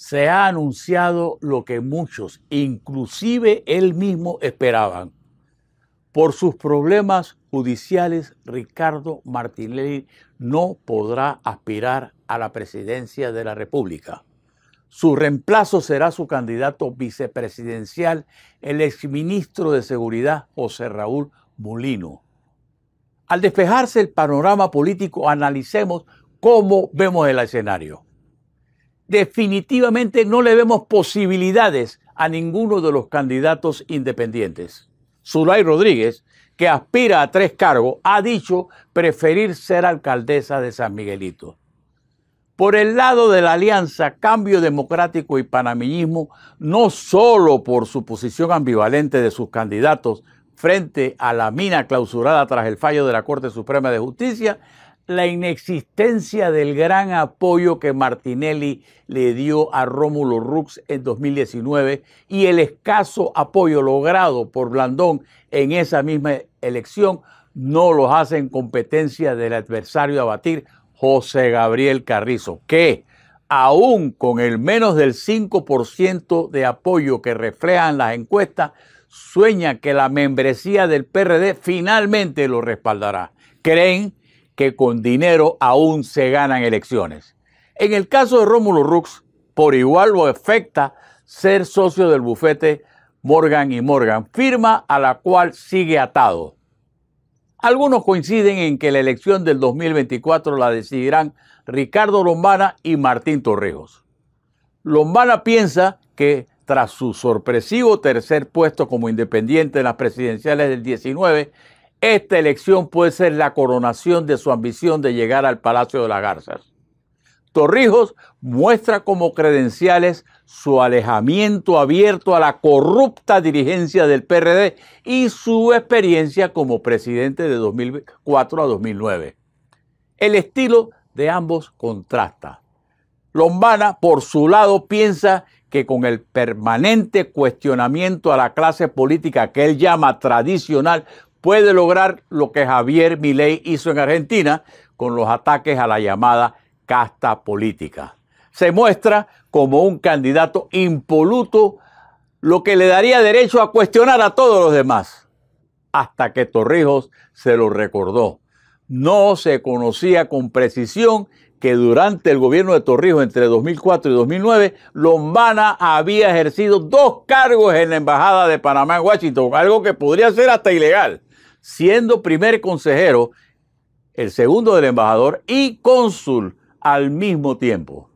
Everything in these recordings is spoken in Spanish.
se ha anunciado lo que muchos, inclusive él mismo, esperaban. Por sus problemas judiciales, Ricardo Martinelli no podrá aspirar a la presidencia de la República. Su reemplazo será su candidato vicepresidencial, el exministro de Seguridad José Raúl Molino. Al despejarse el panorama político, analicemos cómo vemos el escenario definitivamente no le vemos posibilidades a ninguno de los candidatos independientes. Zulay Rodríguez, que aspira a tres cargos, ha dicho preferir ser alcaldesa de San Miguelito. Por el lado de la alianza Cambio Democrático y Panameñismo, no solo por su posición ambivalente de sus candidatos frente a la mina clausurada tras el fallo de la Corte Suprema de Justicia, la inexistencia del gran apoyo que Martinelli le dio a Rómulo Rux en 2019 y el escaso apoyo logrado por Blandón en esa misma elección no los hacen competencia del adversario a batir, José Gabriel Carrizo, que aún con el menos del 5% de apoyo que reflejan las encuestas, sueña que la membresía del PRD finalmente lo respaldará. Creen que con dinero aún se ganan elecciones. En el caso de Rómulo Rux, por igual lo afecta ser socio del bufete Morgan y Morgan, firma a la cual sigue atado. Algunos coinciden en que la elección del 2024 la decidirán Ricardo Lombana y Martín Torrijos. Lombana piensa que tras su sorpresivo tercer puesto como independiente en las presidenciales del 19, esta elección puede ser la coronación de su ambición de llegar al Palacio de la Garzas. Torrijos muestra como credenciales su alejamiento abierto a la corrupta dirigencia del PRD y su experiencia como presidente de 2004 a 2009. El estilo de ambos contrasta. Lombana, por su lado, piensa que con el permanente cuestionamiento a la clase política que él llama tradicional puede lograr lo que Javier Milei hizo en Argentina con los ataques a la llamada casta política. Se muestra como un candidato impoluto, lo que le daría derecho a cuestionar a todos los demás, hasta que Torrijos se lo recordó. No se conocía con precisión que durante el gobierno de Torrijos entre 2004 y 2009, Lombana había ejercido dos cargos en la Embajada de Panamá en Washington, algo que podría ser hasta ilegal siendo primer consejero, el segundo del embajador y cónsul al mismo tiempo.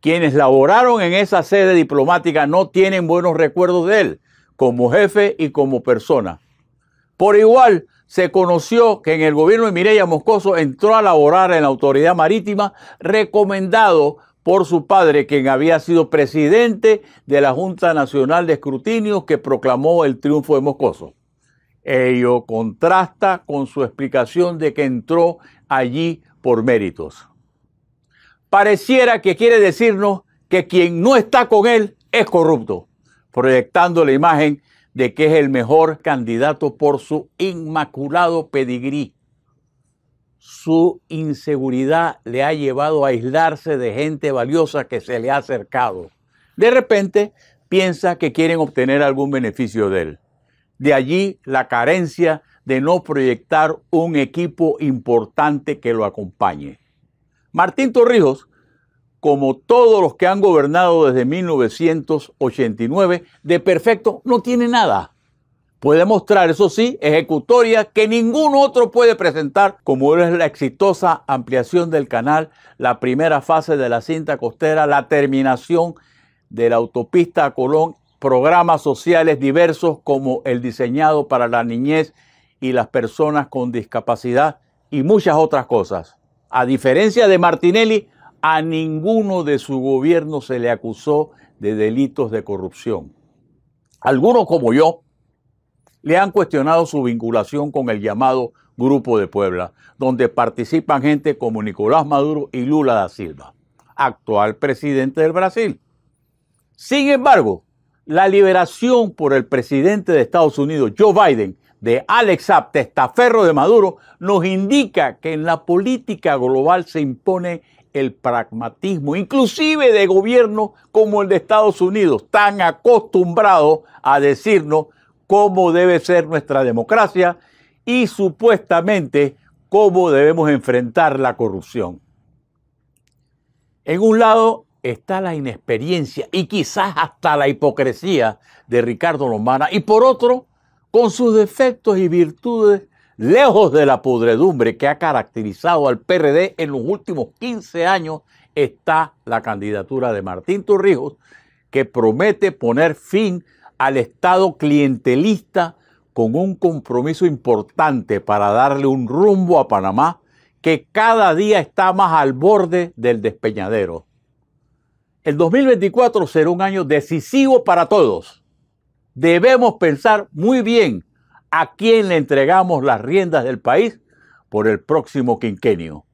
Quienes laboraron en esa sede diplomática no tienen buenos recuerdos de él, como jefe y como persona. Por igual, se conoció que en el gobierno de Mireya Moscoso entró a laborar en la autoridad marítima, recomendado por su padre, quien había sido presidente de la Junta Nacional de Escrutinios que proclamó el triunfo de Moscoso. Ello contrasta con su explicación de que entró allí por méritos. Pareciera que quiere decirnos que quien no está con él es corrupto, proyectando la imagen de que es el mejor candidato por su inmaculado pedigrí. Su inseguridad le ha llevado a aislarse de gente valiosa que se le ha acercado. De repente piensa que quieren obtener algún beneficio de él. De allí la carencia de no proyectar un equipo importante que lo acompañe. Martín Torrijos, como todos los que han gobernado desde 1989, de perfecto no tiene nada. Puede mostrar, eso sí, ejecutoria que ningún otro puede presentar, como es la exitosa ampliación del canal, la primera fase de la cinta costera, la terminación de la autopista a Colón programas sociales diversos como el diseñado para la niñez y las personas con discapacidad y muchas otras cosas. A diferencia de Martinelli, a ninguno de su gobierno se le acusó de delitos de corrupción. Algunos como yo le han cuestionado su vinculación con el llamado Grupo de Puebla, donde participan gente como Nicolás Maduro y Lula da Silva, actual presidente del Brasil. Sin embargo, la liberación por el presidente de Estados Unidos, Joe Biden, de Alex Saab, testaferro de Maduro, nos indica que en la política global se impone el pragmatismo, inclusive de gobiernos como el de Estados Unidos, tan acostumbrado a decirnos cómo debe ser nuestra democracia y supuestamente cómo debemos enfrentar la corrupción. En un lado está la inexperiencia y quizás hasta la hipocresía de Ricardo Romana y por otro, con sus defectos y virtudes, lejos de la podredumbre que ha caracterizado al PRD en los últimos 15 años, está la candidatura de Martín Turrijos, que promete poner fin al Estado clientelista con un compromiso importante para darle un rumbo a Panamá que cada día está más al borde del despeñadero. El 2024 será un año decisivo para todos. Debemos pensar muy bien a quién le entregamos las riendas del país por el próximo quinquenio.